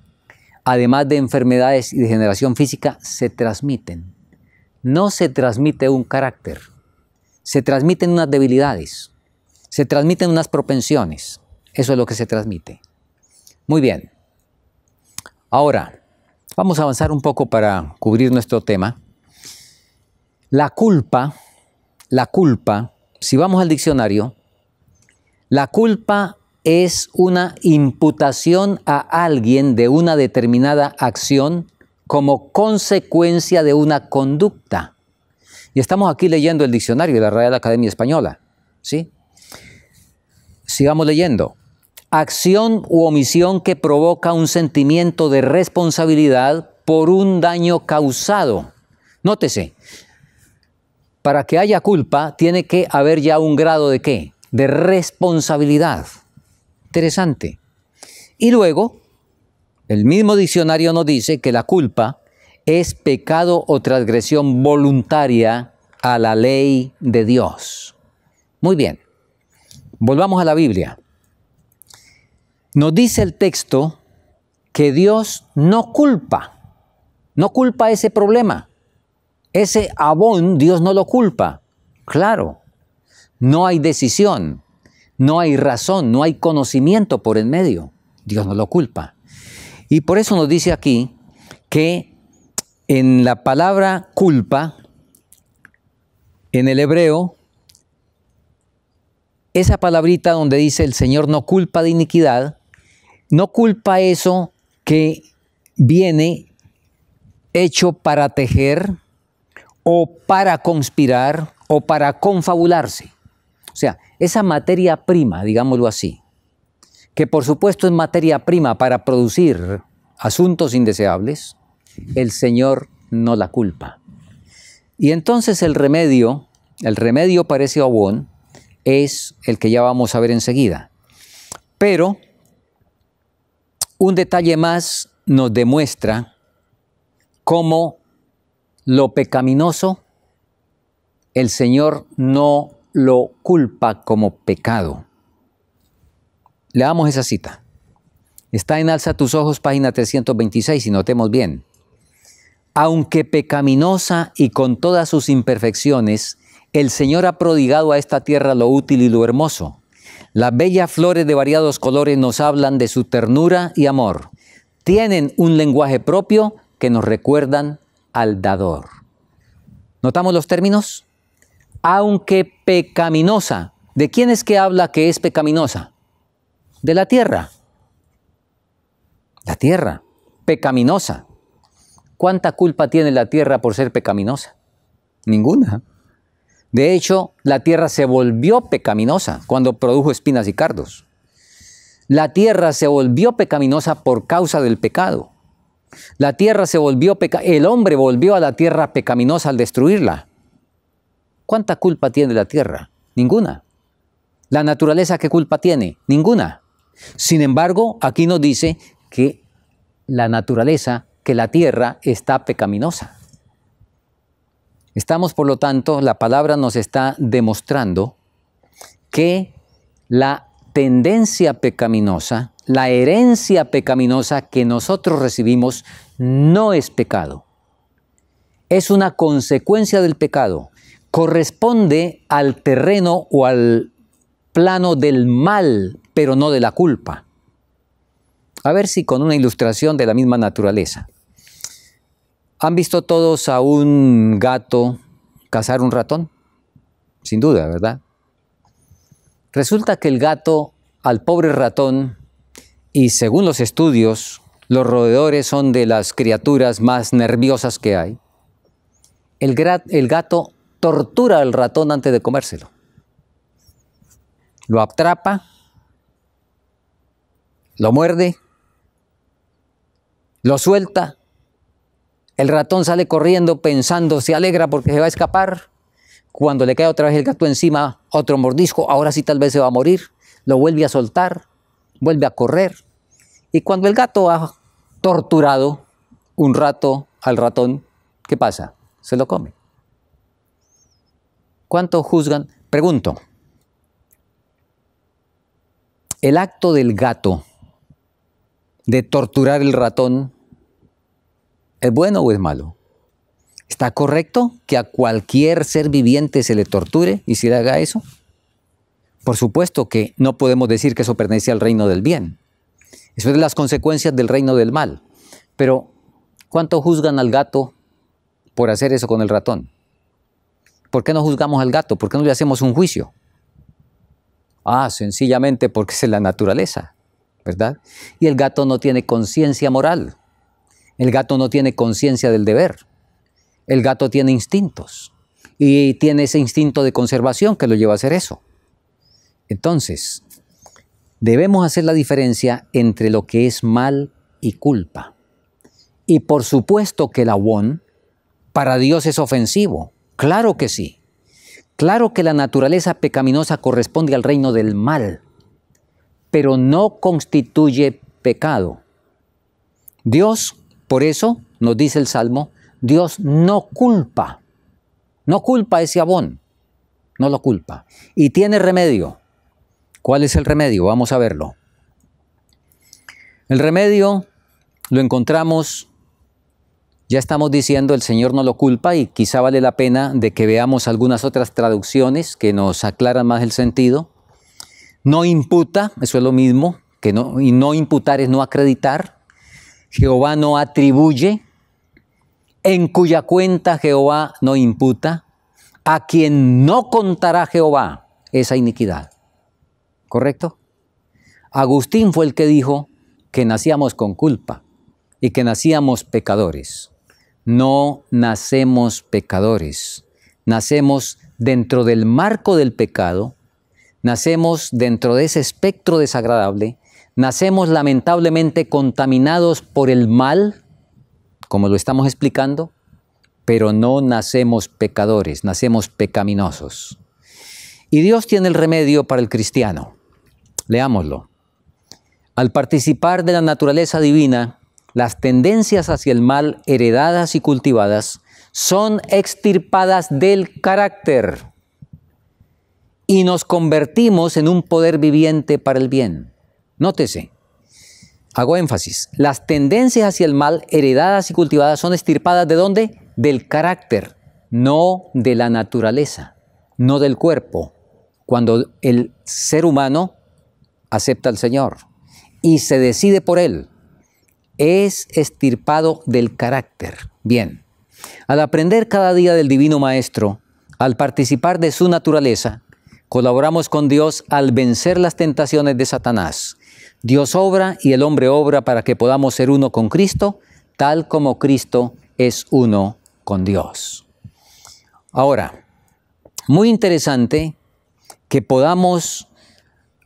además de enfermedades y degeneración física, se transmiten. No se transmite un carácter, se transmiten unas debilidades, se transmiten unas propensiones. Eso es lo que se transmite. Muy bien. Ahora, vamos a avanzar un poco para cubrir nuestro tema. La culpa, la culpa, si vamos al diccionario, la culpa es una imputación a alguien de una determinada acción como consecuencia de una conducta y estamos aquí leyendo el diccionario de la Real Academia Española. ¿sí? Sigamos leyendo. Acción u omisión que provoca un sentimiento de responsabilidad por un daño causado. Nótese, para que haya culpa tiene que haber ya un grado de qué? De responsabilidad. Interesante. Y luego, el mismo diccionario nos dice que la culpa es pecado o transgresión voluntaria a la ley de Dios. Muy bien, volvamos a la Biblia. Nos dice el texto que Dios no culpa, no culpa ese problema. Ese abón Dios no lo culpa. Claro, no hay decisión, no hay razón, no hay conocimiento por en medio. Dios no lo culpa. Y por eso nos dice aquí que en la palabra culpa, en el hebreo, esa palabrita donde dice el Señor no culpa de iniquidad, no culpa eso que viene hecho para tejer o para conspirar o para confabularse. O sea, esa materia prima, digámoslo así, que por supuesto es materia prima para producir asuntos indeseables, el Señor no la culpa. Y entonces el remedio, el remedio parece abón, es el que ya vamos a ver enseguida. Pero un detalle más nos demuestra cómo lo pecaminoso el Señor no lo culpa como pecado. Le damos esa cita. Está en Alza tus ojos, página 326, y notemos bien. Aunque pecaminosa y con todas sus imperfecciones, el Señor ha prodigado a esta tierra lo útil y lo hermoso. Las bellas flores de variados colores nos hablan de su ternura y amor. Tienen un lenguaje propio que nos recuerdan al dador. ¿Notamos los términos? Aunque pecaminosa. ¿De quién es que habla que es pecaminosa? De la tierra. La tierra, pecaminosa. ¿Cuánta culpa tiene la tierra por ser pecaminosa? Ninguna. De hecho, la tierra se volvió pecaminosa cuando produjo espinas y cardos. La tierra se volvió pecaminosa por causa del pecado. La tierra se volvió el hombre volvió a la tierra pecaminosa al destruirla. ¿Cuánta culpa tiene la tierra? Ninguna. La naturaleza qué culpa tiene? Ninguna. Sin embargo, aquí nos dice que la naturaleza que la tierra está pecaminosa. Estamos, por lo tanto, la palabra nos está demostrando que la tendencia pecaminosa, la herencia pecaminosa que nosotros recibimos no es pecado. Es una consecuencia del pecado. Corresponde al terreno o al plano del mal, pero no de la culpa. A ver si con una ilustración de la misma naturaleza. ¿Han visto todos a un gato cazar un ratón? Sin duda, ¿verdad? Resulta que el gato al pobre ratón, y según los estudios, los roedores son de las criaturas más nerviosas que hay, el, el gato tortura al ratón antes de comérselo. Lo atrapa, lo muerde, lo suelta, el ratón sale corriendo pensando, se alegra porque se va a escapar, cuando le cae otra vez el gato encima, otro mordisco, ahora sí tal vez se va a morir, lo vuelve a soltar, vuelve a correr, y cuando el gato ha torturado un rato al ratón, ¿qué pasa? Se lo come. ¿Cuánto juzgan? Pregunto. El acto del gato de torturar el ratón, ¿es bueno o es malo? ¿Está correcto que a cualquier ser viviente se le torture y se le haga eso? Por supuesto que no podemos decir que eso pertenece al reino del bien. Eso es de las consecuencias del reino del mal. Pero, ¿cuánto juzgan al gato por hacer eso con el ratón? ¿Por qué no juzgamos al gato? ¿Por qué no le hacemos un juicio? Ah, sencillamente porque es la naturaleza. ¿verdad? Y el gato no tiene conciencia moral. El gato no tiene conciencia del deber. El gato tiene instintos y tiene ese instinto de conservación que lo lleva a hacer eso. Entonces, debemos hacer la diferencia entre lo que es mal y culpa. Y por supuesto que el abón para Dios es ofensivo. Claro que sí. Claro que la naturaleza pecaminosa corresponde al reino del mal pero no constituye pecado. Dios, por eso, nos dice el Salmo, Dios no culpa, no culpa ese abón, no lo culpa. Y tiene remedio. ¿Cuál es el remedio? Vamos a verlo. El remedio lo encontramos, ya estamos diciendo, el Señor no lo culpa y quizá vale la pena de que veamos algunas otras traducciones que nos aclaran más el sentido. No imputa, eso es lo mismo, que no, y no imputar es no acreditar. Jehová no atribuye, en cuya cuenta Jehová no imputa, a quien no contará Jehová esa iniquidad. ¿Correcto? Agustín fue el que dijo que nacíamos con culpa y que nacíamos pecadores. No nacemos pecadores, nacemos dentro del marco del pecado Nacemos dentro de ese espectro desagradable, nacemos lamentablemente contaminados por el mal, como lo estamos explicando, pero no nacemos pecadores, nacemos pecaminosos. Y Dios tiene el remedio para el cristiano. Leámoslo. Al participar de la naturaleza divina, las tendencias hacia el mal heredadas y cultivadas son extirpadas del carácter y nos convertimos en un poder viviente para el bien. Nótese, hago énfasis, las tendencias hacia el mal heredadas y cultivadas son estirpadas de dónde? Del carácter, no de la naturaleza, no del cuerpo. Cuando el ser humano acepta al Señor y se decide por Él, es estirpado del carácter. Bien, al aprender cada día del Divino Maestro, al participar de su naturaleza, Colaboramos con Dios al vencer las tentaciones de Satanás. Dios obra y el hombre obra para que podamos ser uno con Cristo, tal como Cristo es uno con Dios. Ahora, muy interesante que podamos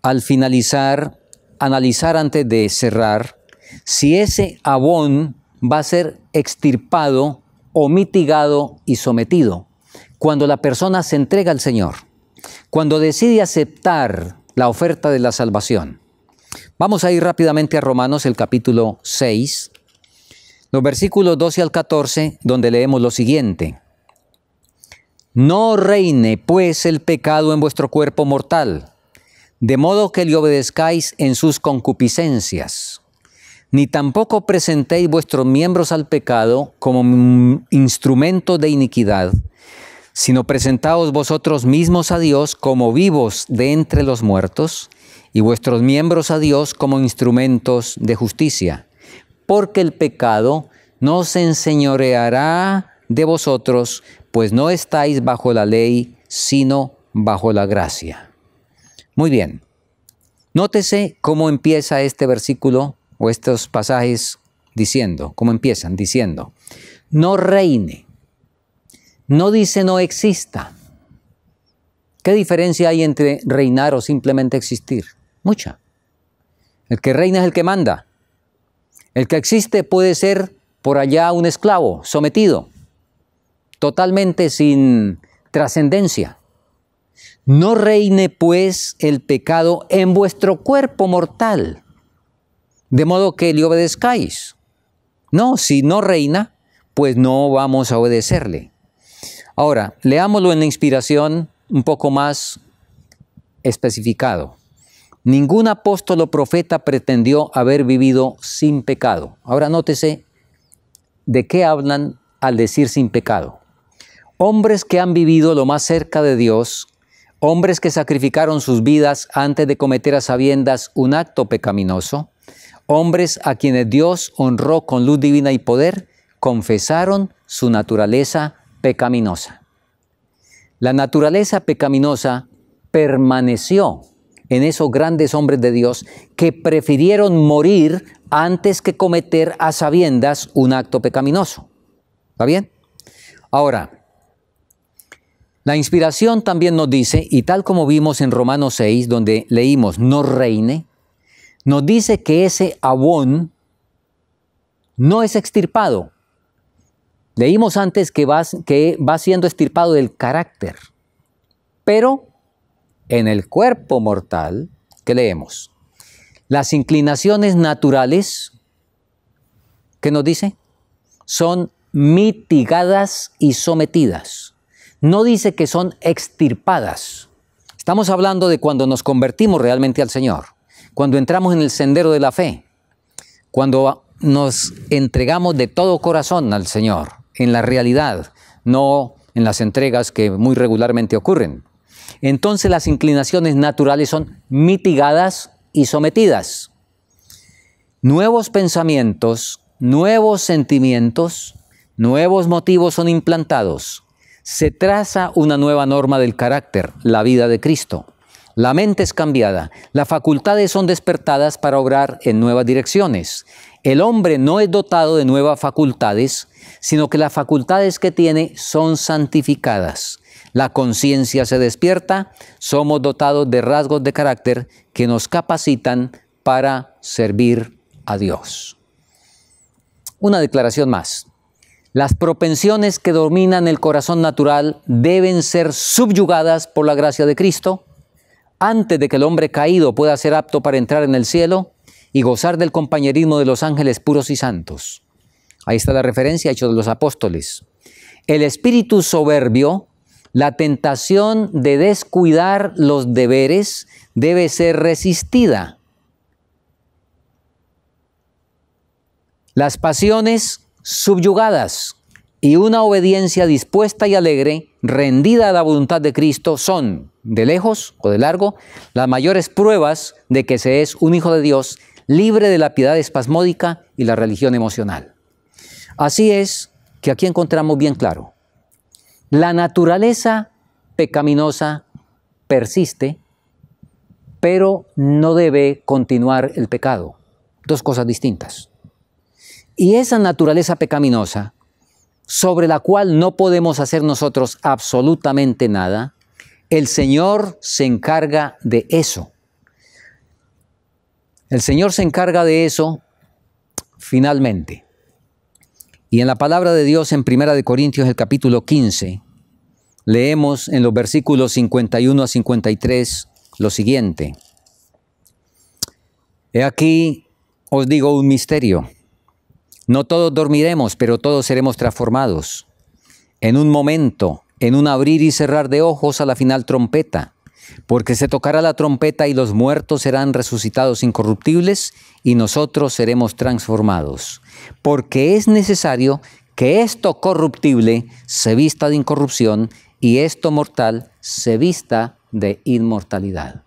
al finalizar analizar antes de cerrar si ese abón va a ser extirpado o mitigado y sometido cuando la persona se entrega al Señor cuando decide aceptar la oferta de la salvación. Vamos a ir rápidamente a Romanos el capítulo 6, los versículos 12 al 14, donde leemos lo siguiente. No reine pues el pecado en vuestro cuerpo mortal, de modo que le obedezcáis en sus concupiscencias, ni tampoco presentéis vuestros miembros al pecado como instrumento de iniquidad, sino presentaos vosotros mismos a Dios como vivos de entre los muertos, y vuestros miembros a Dios como instrumentos de justicia, porque el pecado no se enseñoreará de vosotros, pues no estáis bajo la ley, sino bajo la gracia. Muy bien, nótese cómo empieza este versículo o estos pasajes diciendo, cómo empiezan diciendo, no reine no dice no exista. ¿Qué diferencia hay entre reinar o simplemente existir? Mucha. El que reina es el que manda. El que existe puede ser por allá un esclavo, sometido, totalmente sin trascendencia. No reine pues el pecado en vuestro cuerpo mortal, de modo que le obedezcáis. No, si no reina, pues no vamos a obedecerle. Ahora, leámoslo en la inspiración un poco más especificado. Ningún apóstol o profeta pretendió haber vivido sin pecado. Ahora nótese de qué hablan al decir sin pecado. Hombres que han vivido lo más cerca de Dios, hombres que sacrificaron sus vidas antes de cometer a sabiendas un acto pecaminoso, hombres a quienes Dios honró con luz divina y poder, confesaron su naturaleza pecaminosa. La naturaleza pecaminosa permaneció en esos grandes hombres de Dios que prefirieron morir antes que cometer a sabiendas un acto pecaminoso. ¿Está bien? Ahora, la inspiración también nos dice, y tal como vimos en Romanos 6, donde leímos, no reine, nos dice que ese abón no es extirpado, Leímos antes que va, siendo extirpado del carácter, pero en el cuerpo mortal, ¿qué leemos? Las inclinaciones naturales, ¿qué nos dice? Son mitigadas y sometidas. No dice que son extirpadas. Estamos hablando de cuando nos convertimos realmente al Señor, cuando entramos en el sendero de la fe, cuando nos entregamos de todo corazón al Señor en la realidad, no en las entregas que muy regularmente ocurren. Entonces las inclinaciones naturales son mitigadas y sometidas. Nuevos pensamientos, nuevos sentimientos, nuevos motivos son implantados. Se traza una nueva norma del carácter, la vida de Cristo. La mente es cambiada, las facultades son despertadas para obrar en nuevas direcciones. El hombre no es dotado de nuevas facultades, sino que las facultades que tiene son santificadas. La conciencia se despierta, somos dotados de rasgos de carácter que nos capacitan para servir a Dios. Una declaración más. Las propensiones que dominan el corazón natural deben ser subyugadas por la gracia de Cristo antes de que el hombre caído pueda ser apto para entrar en el cielo y gozar del compañerismo de los ángeles puros y santos. Ahí está la referencia, hecho de los Apóstoles. El espíritu soberbio, la tentación de descuidar los deberes debe ser resistida. Las pasiones subyugadas y una obediencia dispuesta y alegre, rendida a la voluntad de Cristo, son, de lejos o de largo, las mayores pruebas de que se es un hijo de Dios libre de la piedad espasmódica y la religión emocional. Así es que aquí encontramos bien claro, la naturaleza pecaminosa persiste, pero no debe continuar el pecado. Dos cosas distintas. Y esa naturaleza pecaminosa, sobre la cual no podemos hacer nosotros absolutamente nada, el Señor se encarga de eso. El Señor se encarga de eso finalmente. Y en la palabra de Dios en Primera de Corintios el capítulo 15 leemos en los versículos 51 a 53 lo siguiente. He aquí os digo un misterio. No todos dormiremos, pero todos seremos transformados. En un momento, en un abrir y cerrar de ojos a la final trompeta, porque se tocará la trompeta y los muertos serán resucitados incorruptibles y nosotros seremos transformados porque es necesario que esto corruptible se vista de incorrupción y esto mortal se vista de inmortalidad.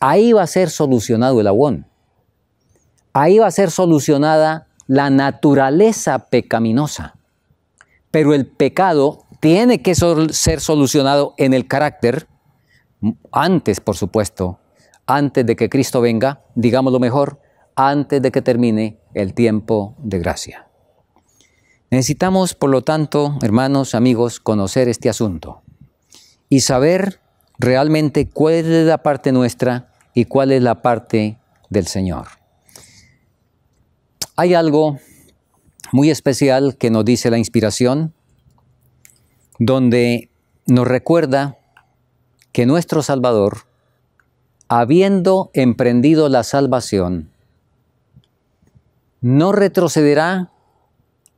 Ahí va a ser solucionado el aguón. Ahí va a ser solucionada la naturaleza pecaminosa. Pero el pecado tiene que ser solucionado en el carácter, antes, por supuesto, antes de que Cristo venga, digámoslo mejor, antes de que termine el tiempo de gracia. Necesitamos, por lo tanto, hermanos, amigos, conocer este asunto y saber realmente cuál es la parte nuestra y cuál es la parte del Señor. Hay algo muy especial que nos dice la inspiración, donde nos recuerda que nuestro Salvador, habiendo emprendido la salvación, no retrocederá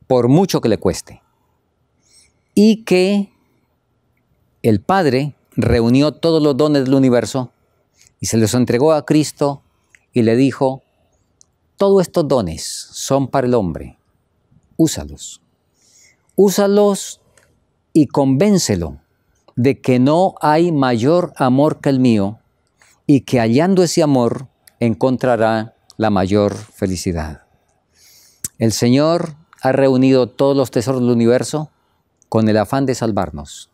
por mucho que le cueste. Y que el Padre reunió todos los dones del universo y se los entregó a Cristo y le dijo, todos estos dones son para el hombre, úsalos. Úsalos y convéncelo de que no hay mayor amor que el mío y que hallando ese amor encontrará la mayor felicidad. El Señor ha reunido todos los tesoros del universo con el afán de salvarnos.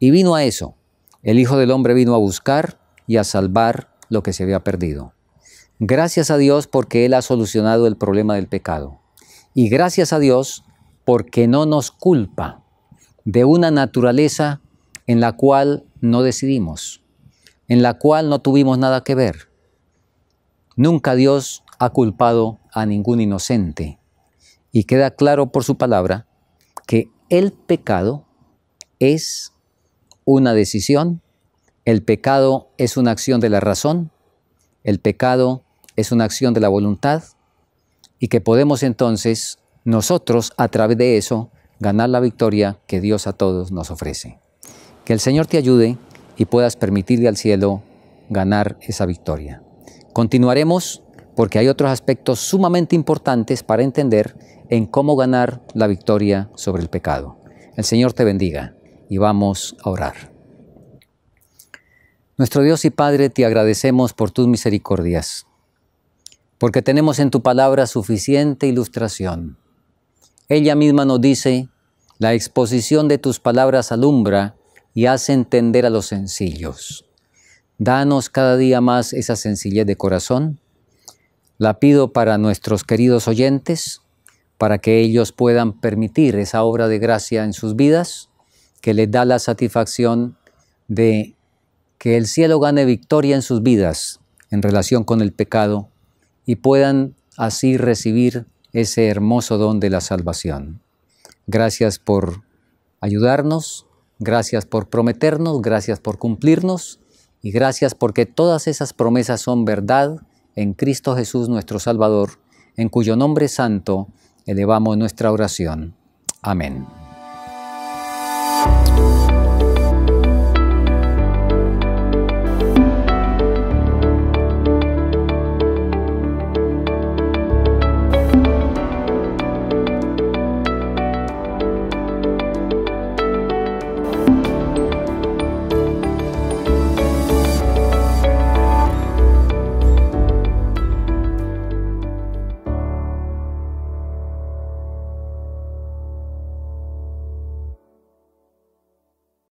Y vino a eso. El Hijo del Hombre vino a buscar y a salvar lo que se había perdido. Gracias a Dios porque Él ha solucionado el problema del pecado. Y gracias a Dios porque no nos culpa de una naturaleza en la cual no decidimos, en la cual no tuvimos nada que ver. Nunca Dios ha culpado a ningún inocente, y queda claro por su palabra que el pecado es una decisión, el pecado es una acción de la razón, el pecado es una acción de la voluntad y que podemos entonces nosotros a través de eso ganar la victoria que Dios a todos nos ofrece. Que el Señor te ayude y puedas permitirle al cielo ganar esa victoria. Continuaremos porque hay otros aspectos sumamente importantes para entender en cómo ganar la victoria sobre el pecado. El Señor te bendiga y vamos a orar. Nuestro Dios y Padre, te agradecemos por tus misericordias, porque tenemos en tu palabra suficiente ilustración. Ella misma nos dice, la exposición de tus palabras alumbra y hace entender a los sencillos. Danos cada día más esa sencillez de corazón. La pido para nuestros queridos oyentes, para que ellos puedan permitir esa obra de gracia en sus vidas que les da la satisfacción de que el cielo gane victoria en sus vidas en relación con el pecado y puedan así recibir ese hermoso don de la salvación. Gracias por ayudarnos, gracias por prometernos, gracias por cumplirnos y gracias porque todas esas promesas son verdad en Cristo Jesús nuestro Salvador, en cuyo nombre santo Elevamos nuestra oración. Amén.